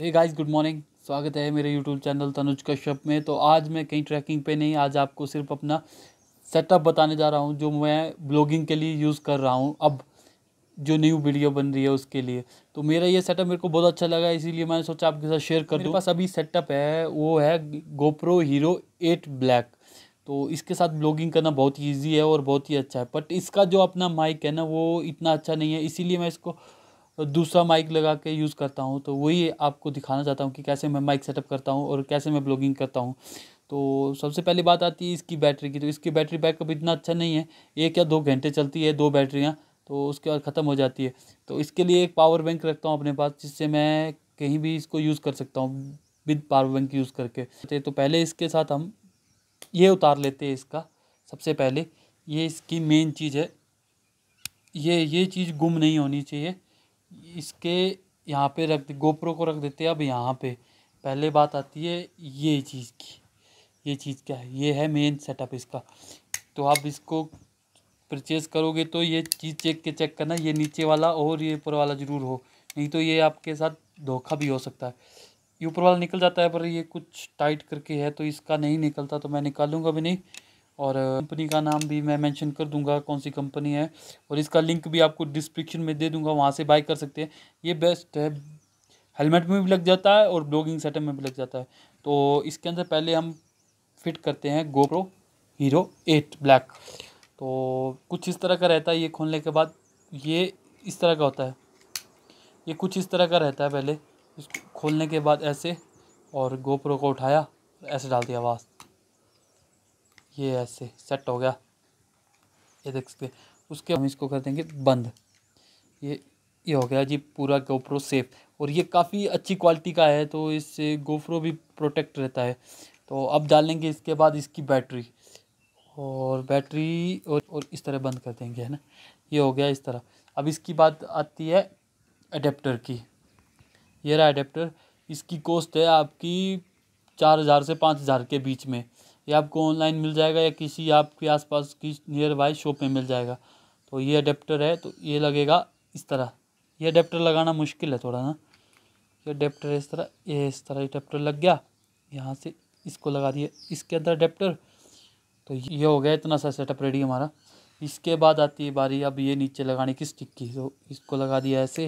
ए guys good morning स्वागत है मेरे यूट्यूब चैनल तनुज कश्यप में तो आज मैं कहीं ट्रैकिंग पे नहीं आज आपको सिर्फ अपना सेटअप बताने जा रहा हूँ जो मैं ब्लॉगिंग के लिए यूज़ कर रहा हूँ अब जो न्यू वीडियो बन रही है उसके लिए तो मेरा ये सेटअप मेरे को बहुत अच्छा लगा इसीलिए मैंने सोचा आपके साथ शेयर कर दूँ बस अभी सेटअप है वो है गोप्रो हीरो एट ब्लैक तो इसके साथ ब्लॉगिंग करना बहुत ईजी है और बहुत ही अच्छा है बट इसका जो अपना माइक है ना वो इतना अच्छा नहीं है इसीलिए मैं इसको दूसरा माइक लगा के यूज़ करता हूँ तो वही आपको दिखाना चाहता हूँ कि कैसे मैं माइक सेटअप करता हूँ और कैसे मैं ब्लॉगिंग करता हूँ तो सबसे पहली बात आती है इसकी बैटरी की तो इसकी बैटरी बैकअप इतना अच्छा नहीं है एक या दो घंटे चलती है दो बैटरियाँ तो उसके बाद ख़त्म हो जाती है तो इसके लिए एक पावर बैंक रखता हूँ अपने पास जिससे मैं कहीं भी इसको यूज़ कर सकता हूँ विद पावर बैंक यूज़ करके तो पहले इसके साथ हम ये उतार लेते हैं इसका सबसे पहले ये इसकी मेन चीज़ है ये ये चीज़ गुम नहीं होनी चाहिए इसके यहाँ पे रख गोप्रो को रख देते हैं अब यहाँ पे पहले बात आती है ये चीज़ की ये चीज़ क्या है ये है मेन सेटअप इसका तो आप इसको परचेज करोगे तो ये चीज़ चेक के चेक करना ये नीचे वाला और ये ऊपर वाला ज़रूर हो नहीं तो ये आपके साथ धोखा भी हो सकता है ये ऊपर वाला निकल जाता है पर ये कुछ टाइट करके है तो इसका नहीं निकलता तो मैं निकालूंगा भी नहीं और कंपनी का नाम भी मैं मेंशन कर दूंगा कौन सी कंपनी है और इसका लिंक भी आपको डिस्क्रिप्शन में दे दूंगा वहाँ से बाय कर सकते हैं ये बेस्ट है हेलमेट में भी लग जाता है और ब्लॉगिंग सेटअप में भी लग जाता है तो इसके अंदर पहले हम फिट करते हैं गोप्रो हीरो एट ब्लैक तो कुछ इस तरह का रहता है ये खोलने के बाद ये इस तरह का होता है ये कुछ इस तरह का रहता है पहले इसको खोलने के बाद ऐसे और गोप्रो को उठाया ऐसे डाल दिया आवाज़ ये ऐसे सेट हो गया ये देख सकते उसके हम इसको कर देंगे बंद ये ये हो गया जी पूरा गोप्रो सेफ और ये काफ़ी अच्छी क्वालिटी का है तो इससे गोप्रो भी प्रोटेक्ट रहता है तो अब डालेंगे इसके बाद इसकी बैटरी और बैटरी और, और इस तरह बंद कर देंगे है ना ये हो गया इस तरह अब इसकी बात आती है अडेप्टर की ये रहा अडेप्टर इसकी कॉस्ट है आपकी चार हज़ार से पाँच हज़ार के बीच में ये आपको ऑनलाइन मिल जाएगा या किसी आपके आसपास की नियर बाई शॉप में मिल जाएगा तो ये अडेप्टर है तो ये लगेगा इस तरह ये अडेप्टर लगाना मुश्किल है थोड़ा ना ये अडेप्टर इस तरह ये इस तरह अडेप्टर लग गया यहाँ से इसको लगा दिया इसके अंदर अडेप्टर तो ये हो गया इतना सा सेटअप रेडी हमारा इसके बाद आती है बारी अब ये नीचे लगाने की स्टिक की तो इसको लगा दिया ऐसे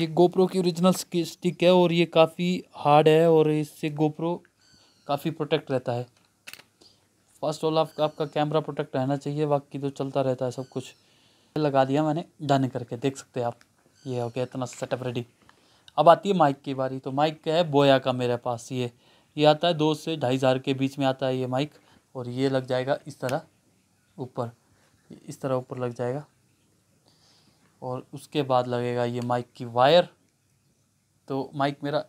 ये गोप्रो की ओरिजिनल स्टिक है और ये काफ़ी हार्ड है और इससे गोप्रो काफ़ी प्रोटेक्ट रहता है फर्स्ट ऑल आपका आपका कैमरा प्रोटेक्ट रहना चाहिए बाकी तो चलता रहता है सब कुछ लगा दिया मैंने डन करके देख सकते हैं आप ये हो गया इतना सेटअप रेडी अब आती है माइक की बारी तो माइक क्या है बोया का मेरे पास ये ये आता है दो से ढाई हज़ार के बीच में आता है ये माइक और ये लग जाएगा इस तरह ऊपर इस तरह ऊपर लग जाएगा और उसके बाद लगेगा ये माइक की वायर तो माइक मेरा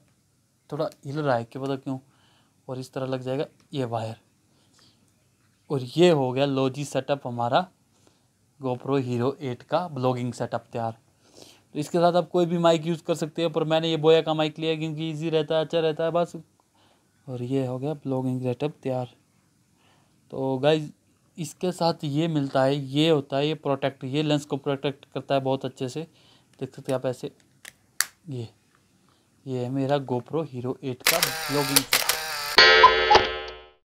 थोड़ा हिल रहा है क्या पता क्यों और इस तरह लग जाएगा ये वायर और ये हो गया लॉजी सेटअप हमारा गोप्रो हीरो एट का ब्लॉगिंग सेटअप तैयार तो इसके साथ आप कोई भी माइक यूज़ कर सकते हो पर मैंने ये बोया का माइक लिया क्योंकि ईजी रहता है अच्छा रहता है बस और ये हो गया ब्लॉगिंग सेटअप तैयार तो गाइज इसके साथ ये मिलता है ये होता है ये प्रोटेक्ट ये लेंस को प्रोटेक्ट करता है बहुत अच्छे से देख सकते आप ऐसे ये ये है मेरा गोप्रो हीरो एट का ब्लॉगिंग